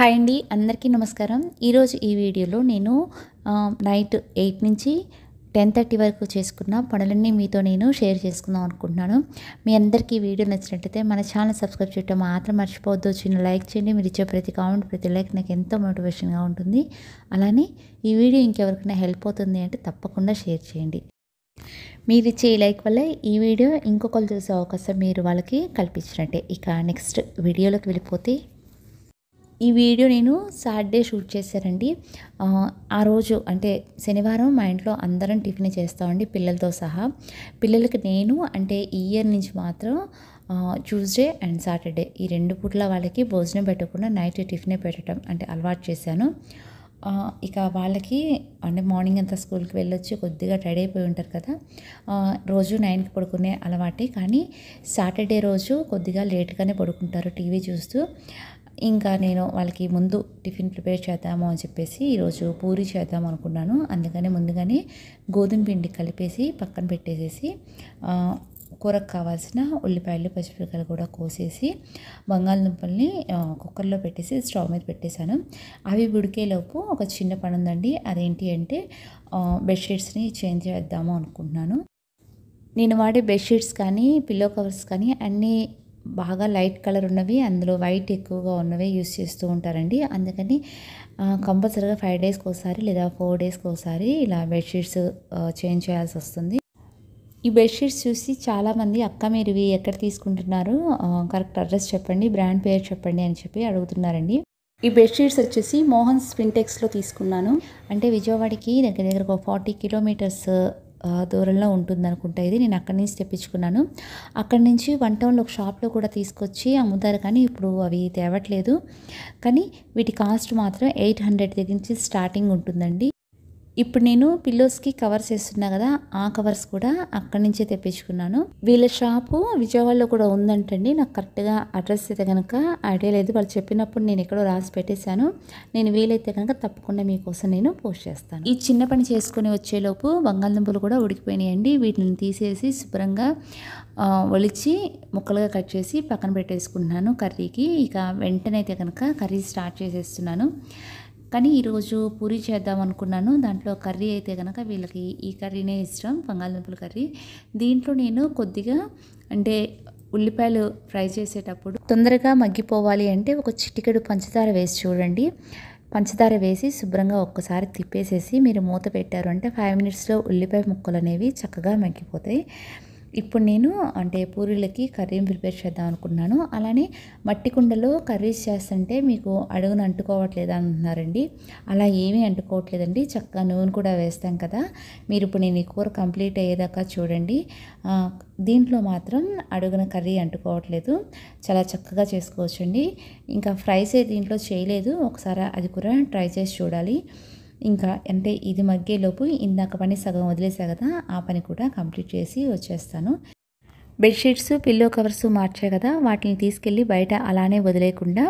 Hi అండి అందరికీ నమస్కారం ఈరోజు ఈ వీడియోలో నేను నైట్ ఎయిట్ నుంచి టెన్ థర్టీ వరకు చేసుకున్న పనులన్నీ మీతో నేను షేర్ చేసుకుందాం అనుకుంటున్నాను మీ అందరికీ ఈ వీడియో నచ్చినట్లయితే మన ఛానల్ సబ్స్క్రైబ్ చేయటం మాత్రం మర్చిపోవద్దు చిన్న లైక్ చేయండి మీరు ఇచ్చే ప్రతి కామెంట్ ప్రతి లైక్ నాకు ఎంతో మోటివేషన్గా ఉంటుంది అలానే ఈ వీడియో ఇంకెవరికైనా హెల్ప్ అవుతుంది అంటే తప్పకుండా షేర్ చేయండి మీరు ఇచ్చే లైక్ వల్ల ఈ వీడియో ఇంకొకరు చూసే అవకాశం మీరు వాళ్ళకి కల్పించినట్టే ఇక నెక్స్ట్ వీడియోలోకి వెళ్ళిపోతే ఈ వీడియో నేను సాటర్డే షూట్ చేశానండి ఆ రోజు అంటే శనివారం మా ఇంట్లో అందరం టిఫిన్ చేస్తామండి పిల్లలతో సహా పిల్లలకి నేను అంటే ఈ ఇయర్ నుంచి మాత్రం ట్యూస్డే అండ్ సాటర్డే ఈ రెండు పూట్ల వాళ్ళకి భోజనం పెట్టకుండా నైట్ టిఫినే పెట్టడం అంటే అలవాటు చేశాను ఇక వాళ్ళకి అంటే మార్నింగ్ అంతా స్కూల్కి వెళ్ళొచ్చి కొద్దిగా టైడ్ అయిపోయి ఉంటారు కదా రోజు నైన్కి పడుకునే అలవాటే కానీ సాటర్డే రోజు కొద్దిగా లేట్గానే పడుకుంటారు టీవీ చూస్తూ ఇంకా నేను వాళ్ళకి ముందు టిఫిన్ ప్రిపేర్ చేద్దాము అని చెప్పేసి ఈరోజు పూరి చేద్దాం అనుకున్నాను అందుకని ముందుగానే గోధుమ పిండి కలిపేసి పక్కన పెట్టేసేసి కూరకు కావాల్సిన ఉల్లిపాయలు పచ్చిమిరపకాయలు కూడా కోసేసి బంగాళదుంపల్ని కుక్కర్లో పెట్టేసి స్టవ్ మీద పెట్టేశాను అవి ఉడికేలోపు ఒక చిన్న పని ఉందండి అదేంటి అంటే బెడ్షీట్స్ని చేంజ్ చేద్దాము అనుకుంటున్నాను నేను వాడే బెడ్షీట్స్ కానీ పిల్లో కవర్స్ కానీ అన్నీ బాగా లైట్ కలర్ ఉన్నవి అందులో వైట్ ఎక్కువగా ఉన్నవి యూస్ చేస్తూ ఉంటారండి అందుకని కంపల్సరీగా ఫైవ్ డేస్కి ఒకసారి లేదా ఫోర్ డేస్కి ఒకసారి ఇలా బెడ్షీట్స్ చేంజ్ చేయాల్సి వస్తుంది ఈ బెడ్షీట్స్ చూసి చాలామంది అక్క మీరు ఇవి ఎక్కడ తీసుకుంటున్నారు కరెక్ట్ అడ్రస్ చెప్పండి బ్రాండ్ పేరు చెప్పండి అని చెప్పి అడుగుతున్నారండి ఈ బెడ్షీట్స్ వచ్చేసి మోహన్ స్ప్రింటెక్స్లో తీసుకున్నాను అంటే విజయవాడకి దగ్గర దగ్గర ఒక ఫార్టీ కిలోమీటర్స్ దూరంలో ఉంటుంది అనుకుంటా ఇది నేను అక్కడి నుంచి తెప్పించుకున్నాను అక్కడి నుంచి వన్ టౌన్లో ఒక షాప్లో కూడా తీసుకొచ్చి అమ్ముతారు కానీ ఇప్పుడు అవి తేవట్లేదు కానీ వీటి కాస్ట్ మాత్రం ఎయిట్ హండ్రెడ్ దగ్గర నుంచి స్టార్టింగ్ ఉంటుందండి ఇప్పుడు నేను పిల్లోస్కి కవర్స్ వేస్తున్నా కదా ఆ కవర్స్ కూడా అక్కడి నుంచే తెప్పించుకున్నాను వీళ్ళ షాపు విజయవాడలో కూడా ఉందంటండి నాకు కరెక్ట్గా అడ్రస్ అయితే కనుక ఐడియా లేదు వాళ్ళు చెప్పినప్పుడు నేను ఎక్కడో రాసి పెట్టేశాను నేను వీలైతే కనుక తప్పకుండా మీకోసం నేను పోస్ట్ చేస్తాను ఈ చిన్న పని చేసుకుని వచ్చేలోపు బంగాళదుంపలు కూడా ఉడికిపోయినాయండి వీటిని తీసేసి శుభ్రంగా ఒలిచి ముక్కలుగా కట్ చేసి పక్కన పెట్టేసుకుంటున్నాను కర్రీకి ఇక వెంటనే అయితే కనుక కర్రీ స్టార్ట్ చేసేస్తున్నాను కానీ ఈరోజు పూరి చేద్దాం అనుకున్నాను దాంట్లో కర్రీ అయితే కనుక వీళ్ళకి ఈ కర్రీనే ఇష్టం బంగాళదుంపుల కర్రీ దీంట్లో నేను కొద్దిగా అంటే ఉల్లిపాయలు ఫ్రై చేసేటప్పుడు తొందరగా మగ్గిపోవాలి అంటే ఒక చిటికెడు పంచదార వేసి చూడండి పంచదార వేసి శుభ్రంగా ఒక్కసారి తిప్పేసేసి మీరు మూత పెట్టారు అంటే ఫైవ్ మినిట్స్లో ఉల్లిపాయ ముక్కలు అనేవి చక్కగా మగ్గిపోతాయి ఇప్పుడు నేను అంటే పూరీలకి కర్రీని ప్రిపేర్ చేద్దాం అనుకున్నాను అలానే మట్టి కుండలో కర్రీస్ చేస్తుంటే మీకు అడుగును అంటుకోవట్లేదు అంటున్నారండి అలా ఏమీ అంటుకోవట్లేదండి చక్కగా నూనె కూడా వేస్తాం కదా మీరు ఇప్పుడు నేను ఈ కూర కంప్లీట్ అయ్యేదాకా చూడండి దీంట్లో మాత్రం అడుగున కర్రీ అంటుకోవట్లేదు చాలా చక్కగా చేసుకోవచ్చండి ఇంకా ఫ్రైస్ దీంట్లో చేయలేదు ఒకసారి అది కూడా ట్రై చేసి చూడాలి ఇంకా అంటే ఇది మగ్గేలోపు ఇందాక పని సగం వదిలేసా కదా ఆ పని కూడా కంప్లీట్ చేసి వచ్చేస్తాను బెడ్షీట్స్ పిల్లో కవర్స్ మార్చాయి కదా వాటిని తీసుకెళ్ళి బయట అలానే వదిలేకుండా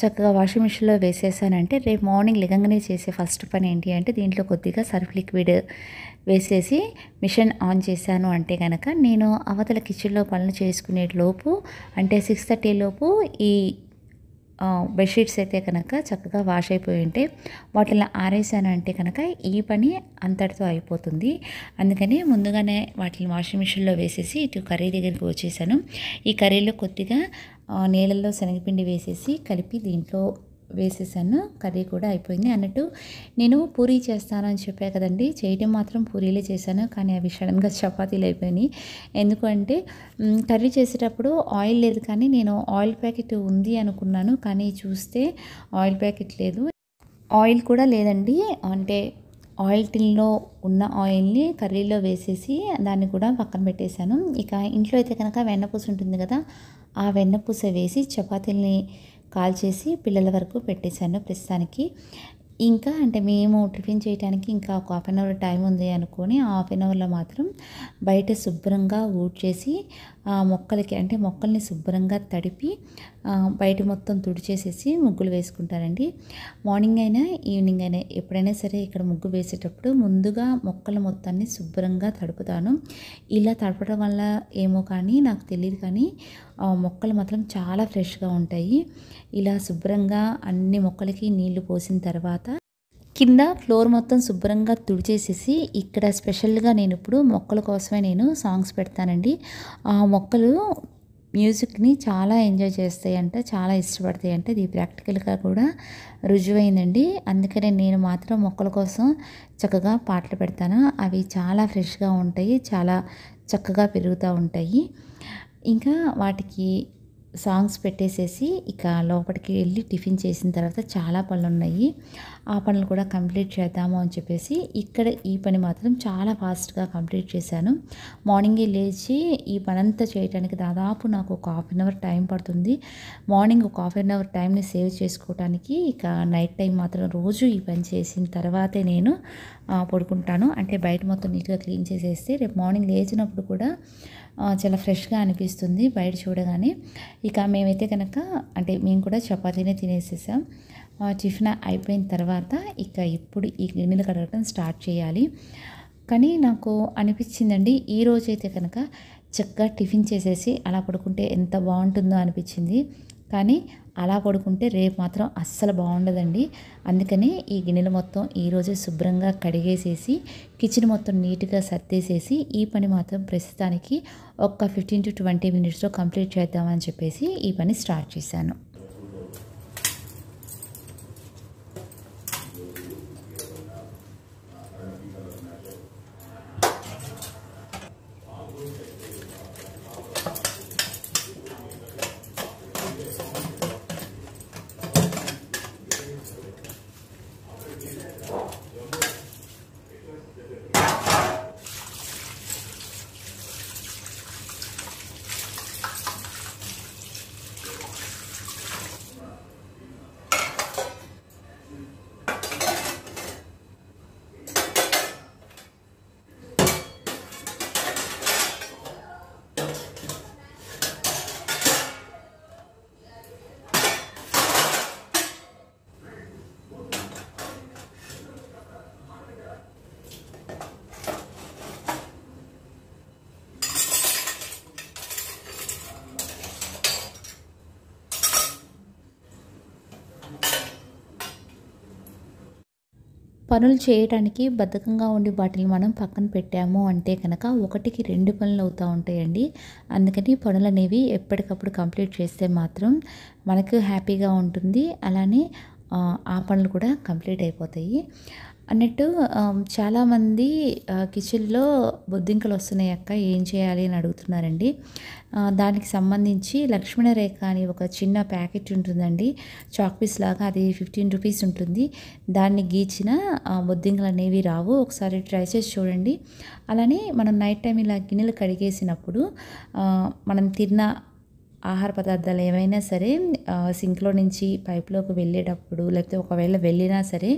చక్కగా వాషింగ్ మిషన్లో వేసేసానంటే రేపు మార్నింగ్ లిగంగానే చేసే ఫస్ట్ పని ఏంటి అంటే దీంట్లో కొద్దిగా సర్ఫ్ లిక్విడ్ వేసేసి మిషన్ ఆన్ చేశాను అంటే కనుక నేను అవతల కిచెన్లో పనులు చేసుకునే లోపు అంటే సిక్స్ థర్టీ లోపు ఈ బెడ్షీట్స్ అయితే కనుక చక్కగా వాష్ అయిపోయి ఉంటే వాటిని ఆరేసాను అంటే కనుక ఈ పని అంతటితో అయిపోతుంది అందుకని ముందుగానే వాటిని వాషింగ్ మిషన్లో వేసేసి ఇటు కర్రీ దగ్గరికి వచ్చేసాను ఈ కర్రీలో కొద్దిగా నీళ్ళల్లో శనగపిండి వేసేసి కలిపి దీంట్లో వేసేసాను కర్రీ కూడా అయిపోయింది అన్నట్టు నేను పూరీ చేస్తానని చెప్పా కదండి చేయటం మాత్రం పూరీలే చేశాను కానీ అవి సడన్గా చపాతీలు అయిపోయినాయి ఎందుకంటే కర్రీ చేసేటప్పుడు ఆయిల్ లేదు కానీ నేను ఆయిల్ ప్యాకెట్ ఉంది అనుకున్నాను కానీ చూస్తే ఆయిల్ ప్యాకెట్ లేదు ఆయిల్ కూడా లేదండి అంటే ఆయిల్ టిన్లో ఉన్న ఆయిల్ని కర్రీలో వేసేసి దాన్ని కూడా పక్కన పెట్టేశాను ఇక ఇంట్లో అయితే కనుక వెన్నపూస ఉంటుంది కదా ఆ వెన్నపూస వేసి చపాతీల్ని కాల్చేసి పిల్లల వరకు పెట్టేశాను ప్రస్తుతానికి ఇంకా అంటే మేము టిఫిన్ చేయడానికి ఇంకా ఒక హాఫ్ అన్ అవర్ టైం ఉంది అనుకొని హాఫ్ అన్ అవర్లో మాత్రం బయట శుభ్రంగా ఊడ్ చేసి ఆ మొక్కలకి అంటే మొక్కల్ని శుభ్రంగా తడిపి బయట మొత్తం తుడిచేసేసి ముగ్గులు వేసుకుంటారండి మార్నింగ్ అయినా ఈవినింగ్ అయినా ఎప్పుడైనా సరే ఇక్కడ ముగ్గు వేసేటప్పుడు ముందుగా మొక్కల మొత్తాన్ని శుభ్రంగా తడుపుతాను ఇలా తడపడం వల్ల ఏమో కానీ నాకు తెలియదు కానీ మొక్కలు మాత్రం చాలా ఫ్రెష్గా ఉంటాయి ఇలా శుభ్రంగా అన్ని మొక్కలకి నీళ్లు పోసిన తర్వాత కింద ఫ్లోర్ మొత్తం శుభ్రంగా తుడిచేసేసి ఇక్కడ స్పెషల్గా నేను ఇప్పుడు మొక్కల కోసమే నేను సాంగ్స్ పెడతానండి ఆ మొక్కలు మ్యూజిక్ని చాలా ఎంజాయ్ చేస్తాయంట చాలా ఇష్టపడతాయి అంటే ఇది ప్రాక్టికల్గా కూడా రుజువైందండి అందుకనే నేను మాత్రం మొక్కల కోసం చక్కగా పాటలు పెడతాను అవి చాలా ఫ్రెష్గా ఉంటాయి చాలా చక్కగా పెరుగుతూ ఉంటాయి ఇంకా వాటికి సాంగ్స్ పెట్టేసేసి ఇక లోపలికి వెళ్ళి టిఫిన్ చేసిన తర్వాత చాలా పనులు ఉన్నాయి ఆ పనులు కూడా కంప్లీట్ చేద్దాము అని చెప్పేసి ఇక్కడ ఈ పని మాత్రం చాలా ఫాస్ట్గా కంప్లీట్ చేశాను మార్నింగే లేచి ఈ పని అంతా చేయడానికి దాదాపు నాకు ఒక హాఫ్ అన్ అవర్ టైం పడుతుంది మార్నింగ్ ఒక హాఫ్ అన్ అవర్ టైంని సేవ్ చేసుకోవడానికి ఇక నైట్ టైం మాత్రం రోజు ఈ పని చేసిన తర్వాతే నేను పడుకుంటాను అంటే బయట మొత్తం నీట్గా క్లీన్ చేసేస్తే రేపు మార్నింగ్ లేచినప్పుడు కూడా చాలా ఫ్రెష్గా అనిపిస్తుంది బయట చూడగానే ఇక మేమైతే కనుక అంటే మేము కూడా చపాతీనే తినేసేసాం టిఫిన్ అయిపోయిన తర్వాత ఇక ఇప్పుడు ఈ గిన్నెలు కడగటం స్టార్ట్ చేయాలి కానీ నాకు అనిపించిందండి ఈ రోజైతే కనుక చక్కగా టిఫిన్ చేసేసి అలా పడుకుంటే ఎంత బాగుంటుందో అనిపించింది కానీ అలా పడుకుంటే రేపు మాత్రం అస్సలు బాగుండదండి అందుకనే ఈ గిన్నెలు మొత్తం ఈరోజే శుభ్రంగా కడిగేసేసి కిచెన్ మొత్తం నీట్గా సర్దేసేసి ఈ పని మాత్రం ప్రస్తుతానికి ఒక్క ఫిఫ్టీన్ టు ట్వంటీ మినిట్స్లో కంప్లీట్ చేద్దామని చెప్పేసి ఈ పని స్టార్ట్ చేశాను పనులు చేయడానికి బద్ధకంగా ఉండి వాటిని మనం పక్కన పెట్టాము అంటే కనుక ఒకటికి రెండు పనులు అవుతూ ఉంటాయండి అందుకని పనులు అనేవి ఎప్పటికప్పుడు కంప్లీట్ చేస్తే మాత్రం మనకు హ్యాపీగా ఉంటుంది అలానే ఆ పనులు కూడా కంప్లీట్ అయిపోతాయి అన్నట్టు చాలామంది కిచెన్లో బొద్దింకలు వస్తున్నాయి అక్క ఏం చేయాలి అని అడుగుతున్నారండి దానికి సంబంధించి లక్ష్మణరేఖ అని ఒక చిన్న ప్యాకెట్ ఉంటుందండి చాక్ పీస్ లాగా అది ఫిఫ్టీన్ రూపీస్ ఉంటుంది దాన్ని గీచిన బొద్దింకలు అనేవి రావు ఒకసారి ట్రై చేసి చూడండి అలానే మనం నైట్ టైం ఇలా గిన్నెలు కడిగేసినప్పుడు మనం తిన్న ఆహార పదార్థాలు ఏమైనా సరే సింక్లో నుంచి పైప్లోకి వెళ్ళేటప్పుడు లేకపోతే ఒకవేళ వెళ్ళినా సరే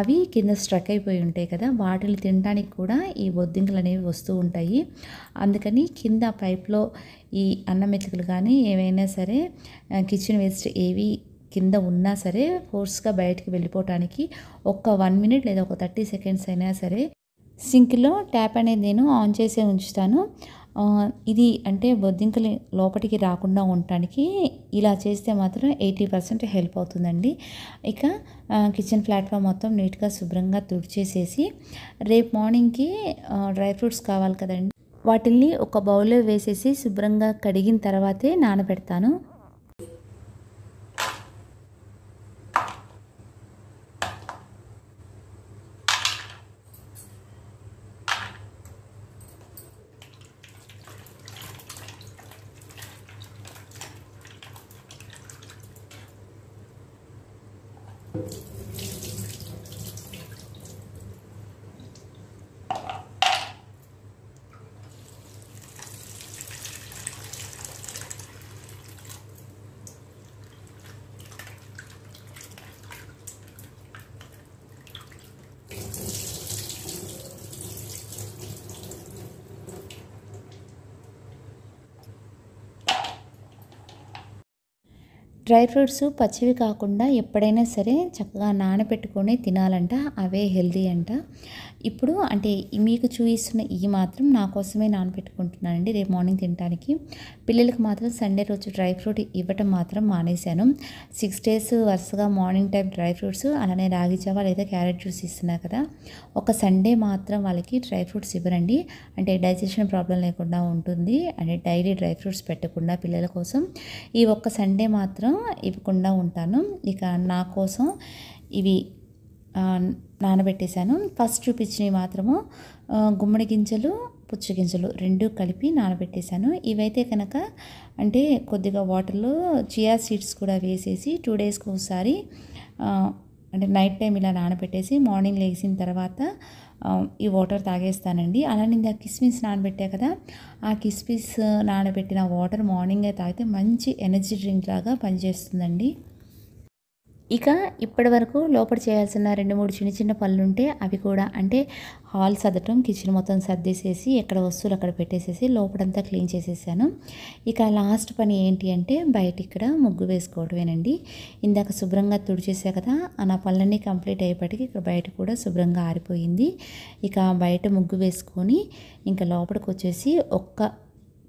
అవి కింద స్ట్రక్ అయిపోయి ఉంటాయి కదా వాటిని తినడానికి కూడా ఈ బొద్దింకలు అనేవి వస్తూ ఉంటాయి అందుకని కింద పైప్లో ఈ అన్నం మెతుకులు కానీ ఏవైనా సరే కిచెన్ వేస్ట్ ఏవి కింద ఉన్నా సరే ఫోర్స్గా బయటికి వెళ్ళిపోవటానికి ఒక్క వన్ మినిట్ లేదా ఒక థర్టీ సెకండ్స్ అయినా సరే సింక్లో ట్యాప్ అనేది నేను ఆన్ చేసే ఉంచుతాను ఇది అంటే బొద్దింకలు లోపలికి రాకుండా ఉండటానికి ఇలా చేస్తే మాత్రం ఎయిటీ పర్సెంట్ హెల్ప్ అవుతుందండి ఇక కిచెన్ ప్లాట్ఫామ్ మొత్తం నీట్గా శుభ్రంగా తుడిచేసేసి రేపు మార్నింగ్కి డ్రై ఫ్రూట్స్ కావాలి కదండి వాటిల్ని ఒక బౌల్లో వేసేసి శుభ్రంగా కడిగిన తర్వాతే నానబెడతాను Thank you. డ్రై ఫ్రూట్స్ పచ్చివి కాకుండా ఎప్పుడైనా సరే చక్కగా నానబెట్టుకొని తినాలంట అవే హెల్దీ అంట ఇప్పుడు అంటే మీకు చూపిస్తున్న ఇవి మాత్రం నా కోసమే నానబెట్టుకుంటున్నానండి రేపు మార్నింగ్ తినడానికి పిల్లలకు మాత్రం సండే రోజు డ్రై ఫ్రూట్ ఇవ్వటం మాత్రం మానేశాను సిక్స్ డేస్ వరుసగా మార్నింగ్ టైం డ్రై ఫ్రూట్స్ అలానే రాగి జావ లేదా క్యారెట్ జ్యూస్ ఇస్తున్నా కదా ఒక సండే మాత్రం వాళ్ళకి డ్రై ఫ్రూట్స్ ఇవ్వరండి అంటే డైజెషన్ ప్రాబ్లం లేకుండా ఉంటుంది అంటే డైలీ డ్రై ఫ్రూట్స్ పెట్టకుండా పిల్లల కోసం ఈ ఒక్క సండే మాత్రం ఇవ్వకుండా ఉంటాను ఇక నా కోసం ఇవి నానబెట్టేశాను ఫస్ట్ చూపించినవి మాత్రము గుమ్మడి గింజలు పుచ్చు గింజలు రెండు కలిపి నానబెట్టేశాను ఇవైతే కనుక అంటే కొద్దిగా వాటర్లో చియా సీడ్స్ కూడా వేసేసి టూ డేస్కి ఒకసారి అంటే నైట్ టైం ఇలా నానబెట్టేసి మార్నింగ్ లేచిన తర్వాత ఈ వాటర్ తాగేస్తానండి అలా నేను ఆ కిస్మిస్ నానబెట్టా కదా ఆ కిస్మిస్ నానబెట్టిన వాటర్ మార్నింగే తాగితే మంచి ఎనర్జీ డ్రింక్ లాగా పనిచేస్తుందండి ఇక ఇప్పటి వరకు లోపల చేయాల్సిన రెండు మూడు చిన్న చిన్న పనులు ఉంటే అవి కూడా అంటే హాల్ సదటం కిచెన్ మొత్తం సర్దేసేసి ఎక్కడ వస్తువులు అక్కడ పెట్టేసేసి లోపలంతా క్లీన్ చేసేసాను ఇక లాస్ట్ పని ఏంటి అంటే బయట ఇక్కడ ముగ్గు వేసుకోవడమేనండి ఇందాక శుభ్రంగా తుడిచేసా కదా నా పనులన్నీ కంప్లీట్ అయ్యేపటికి ఇక్కడ బయట కూడా శుభ్రంగా ఆరిపోయింది ఇక బయట ముగ్గు వేసుకొని ఇంకా లోపలికి వచ్చేసి ఒక్క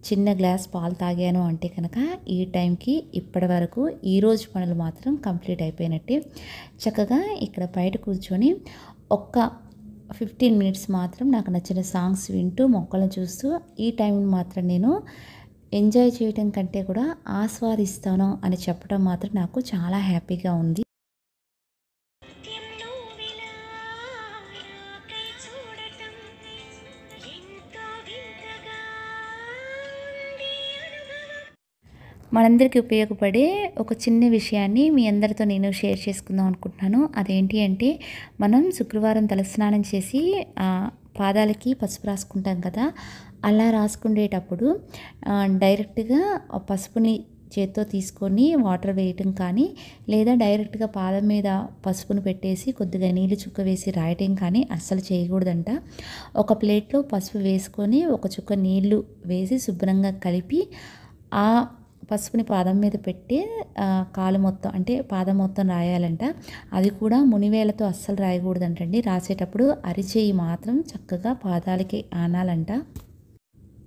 చిన్న గ్లాస్ పాలు తాగాను అంటే కనుక ఈ టైంకి ఇప్పటి వరకు ఈరోజు పనులు మాత్రం కంప్లీట్ అయిపోయినట్టే చక్కగా ఇక్కడ బయట కూర్చొని ఒక్క ఫిఫ్టీన్ మినిట్స్ మాత్రం నాకు నచ్చిన సాంగ్స్ వింటూ మొక్కలను చూస్తూ ఈ టైం మాత్రం నేను ఎంజాయ్ చేయటం కంటే కూడా ఆస్వాదిస్తాను అని చెప్పడం మాత్రం నాకు చాలా హ్యాపీగా ఉంది మనందరికీ ఉపయోగపడే ఒక చిన్న విషయాన్ని మీ అందరితో నేను షేర్ చేసుకుందాం అనుకుంటున్నాను అదేంటి అంటే మనం శుక్రవారం తలస్నానం చేసి పాదాలకి పసుపు రాసుకుంటాం కదా అలా రాసుకునేటప్పుడు డైరెక్ట్గా పసుపుని చేత్తో తీసుకొని వాటర్ వేయటం కానీ లేదా డైరెక్ట్గా పాదం మీద పసుపును పెట్టేసి కొద్దిగా నీళ్ళు చుక్క వేసి రాయటం కానీ అస్సలు చేయకూడదంట ఒక ప్లేట్లో పసుపు వేసుకొని ఒక చుక్క నీళ్లు వేసి శుభ్రంగా కలిపి ఆ పసుపుని పాదం మీద పెట్టి కాలు మొత్తం అంటే పాదం మొత్తం రాయాలంట అది కూడా మునివేలతో అస్సలు రాయకూడదంటండి రాసేటప్పుడు అరిచేయి మాత్రం చక్కగా పాదాలకి ఆనాలంట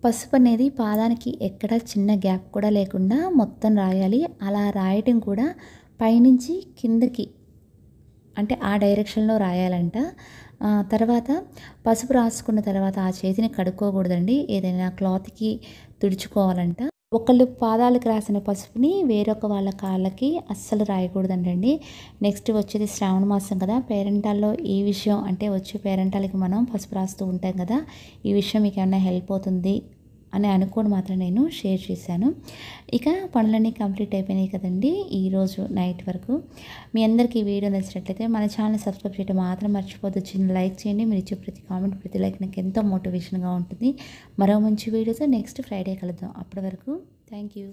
పసుపు అనేది పాదానికి ఎక్కడ చిన్న గ్యాప్ కూడా లేకుండా మొత్తం రాయాలి అలా రాయటం కూడా పైనుంచి కిందకి అంటే ఆ డైరెక్షన్లో రాయాలంట తర్వాత పసుపు రాసుకున్న తర్వాత ఆ చేతిని కడుక్కోకూడదండి ఏదైనా క్లాత్కి తుడుచుకోవాలంట ఒకళ్ళు పాదాలకు రాసిన పసుపుని వేరొక వాళ్ళ కాళ్ళకి అస్సలు రాయకూడదండి నెక్స్ట్ వచ్చేది శ్రావణ మాసం కదా పేరెంటాల్లో ఈ విషయం అంటే వచ్చే పేరెంటాలకి మనం పసుపు రాస్తూ ఉంటాం కదా ఈ విషయం మీకు ఏమైనా హెల్ప్ అవుతుంది అని అనుకోని మాత్రం నేను షేర్ చేశాను ఇక పనులన్నీ కంప్లీట్ అయిపోయినాయి కదండి ఈరోజు నైట్ వరకు మీ అందరికీ వీడియో నచ్చినట్లయితే మన ఛానల్ సబ్స్క్రైబ్ చేయడం మాత్రం మర్చిపోద్దు చిన్న లైక్ చేయండి మీరు ఇచ్చే ప్రతి కామెంట్ ప్రతి లైక్ నాకు ఎంతో మోటివేషన్గా ఉంటుంది మరో మంచి వీడియోతో నెక్స్ట్ ఫ్రైడే కలుద్దాం అప్పటి వరకు థ్యాంక్ యూ